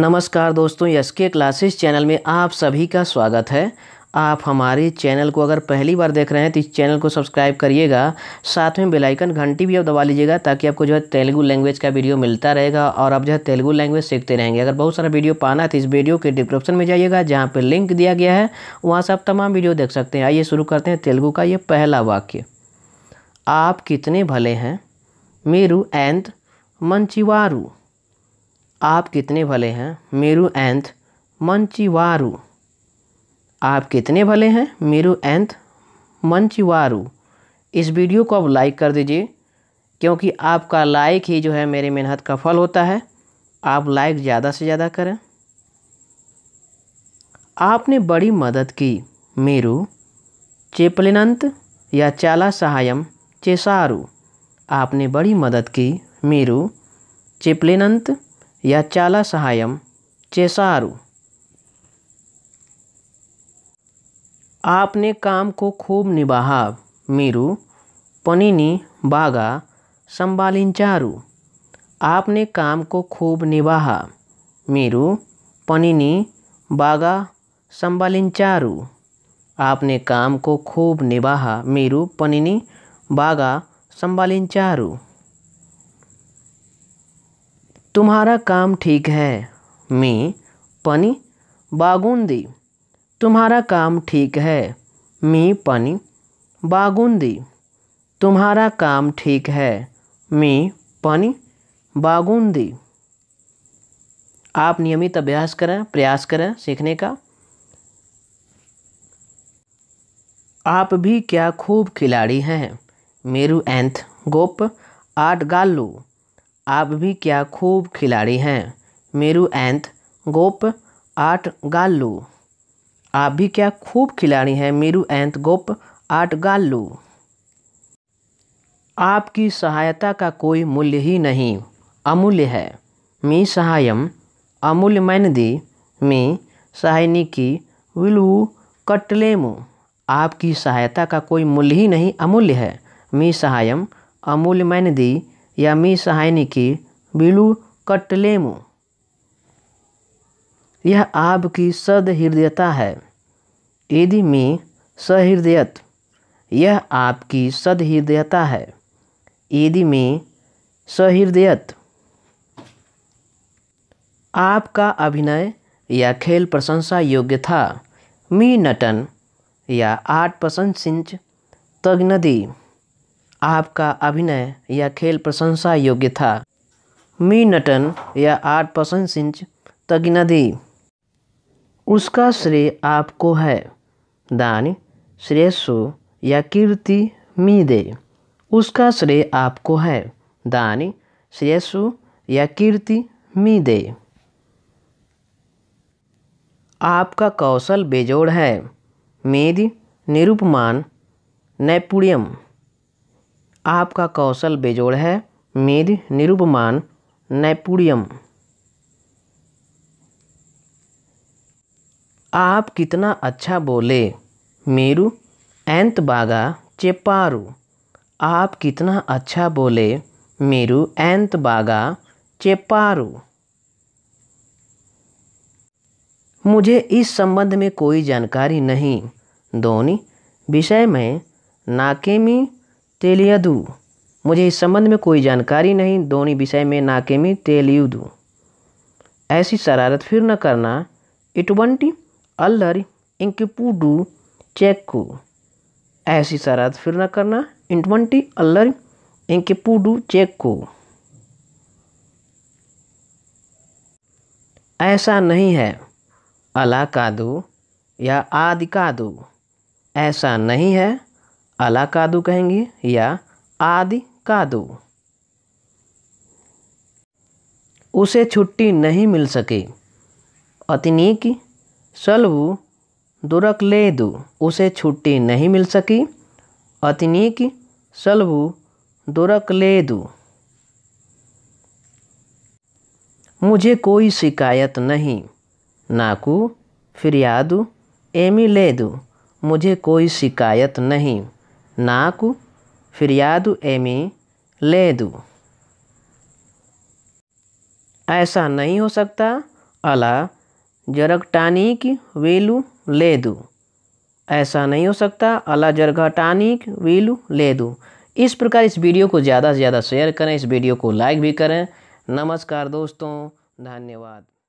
नमस्कार दोस्तों यस के क्लासेस चैनल में आप सभी का स्वागत है आप हमारे चैनल को अगर पहली बार देख रहे हैं तो इस चैनल को सब्सक्राइब करिएगा साथ में बेल आइकन घंटी भी आप दबा लीजिएगा ताकि आपको जो है तेलुगु लैंग्वेज का वीडियो मिलता रहेगा और आप जो है तेलुगु लैंग्वेज सीखते रहेंगे अगर बहुत सारा वीडियो पाना है तो इस वीडियो के डिस्क्रिप्शन में जाइएगा जहाँ पर लिंक दिया गया है वहाँ से आप तमाम वीडियो देख सकते हैं आइए शुरू करते हैं तेलुगु का ये पहला वाक्य आप कितने भले हैं मेरू एंड मंचिवारू आप कितने भले हैं मेरु एंथ मंचिवारू आप कितने भले हैं मेरु एंथ मंचीवारू इस वीडियो को आप लाइक कर दीजिए क्योंकि आपका लाइक ही जो है मेरे मेहनत का फल होता है आप लाइक ज़्यादा से ज़्यादा करें आपने बड़ी मदद की मेरु चेपलिनंत या चाला सहायम चेसारू आपने बड़ी मदद की मेरु चेपलिनंत या चाला सहाय चेसारू आपने काम को खूब निभाहा मीरू पनी बागा संभालिंचारू आपने काम को खूब निभाहा मीरू पनी बागा संभालिंचारू आपने काम को खूब निभाहा मीरू पनी बागा संभालिंचारू तुम्हारा काम ठीक है मी पनी बागुंदी तुम्हारा काम ठीक है मी पनी बागुंदी तुम्हारा काम ठीक है मी पनी बागुंदी आप नियमित अभ्यास करें प्रयास करें सीखने का आप भी क्या खूब खिलाड़ी हैं मेरू एंथ गोप आठ गालू आप भी क्या खूब खिलाड़ी हैं मेरू एंत गोप आठ गाल्लू आप भी क्या खूब खिलाड़ी हैं मेरू एंत गोप आठ गाल्लू आपकी सहायता का कोई मूल्य ही नहीं अमूल्य है मी सहायम अमूल्य मैन दी मी की विलू कटलेमु आपकी सहायता का कोई मूल्य ही नहीं अमूल्य है मी सहायम अमूल्य मैन दी मी सहायनी की बिलु कट्लेमु यह आपकी सदहृदयता है यदि मी सहृदयत यह आपकी सदहृदयता है यदि मी सहृदयत आपका अभिनय या खेल प्रशंसा योग्य था मी नटन या आठ सिंच तग नदी आपका अभिनय या खेल प्रशंसा योग्य था मी नटन या आठ परसेंट तक नदी उसका श्रेय आपको है दान श्रेयसो या कीर्ति मी दे उसका श्रेय आपको है दान श्रेयसो या कीर्ति मी दे आपका कौशल बेजोड़ है मेद निरुपमान नैपुण्यम आपका कौशल बेजोड़ है मेरी निरुपमान नैपुण्यम आप कितना अच्छा बोले मेरु एंत बागा चेपारू आप कितना अच्छा बोले मेरु एंत बागा चेपारू मुझे इस संबंध में कोई जानकारी नहीं दोनी विषय में नाकेमी तेलियदु मुझे इस संबंध में कोई जानकारी नहीं दोनों विषय में नाकेमी तेलियुदु ऐसी शरारत फिर न करना वंटी अल्लर इंकिपुडू चेक्कू ऐसी शरारत फिर न करना वंटी अल्लर चेक को ऐसा नहीं है अला का दो या आदि का दो ऐसा नहीं है अला कादू कहेंगे या आदि कादू उसे छुट्टी नहीं मिल सकी अतिनीक सलवु दुरक ले दू उसे छुट्टी नहीं मिल सकी अतिनीक सलवु दुरक ले दू मुझे कोई शिकायत नहीं नाकू फिर यादू एमी ले दू मुझे कोई शिकायत नहीं నాకు ఫిర్యాదు ఏమీ లేదు ऐसा नहीं हो सकता అలా జరగటానికి ले दू ऐसा नहीं हो सकता अला जरघटानिक वीलू ले दो इस प्रकार इस वीडियो को ज़्यादा से ज़्यादा शेयर करें इस वीडियो को लाइक भी करें नमस्कार दोस्तों धन्यवाद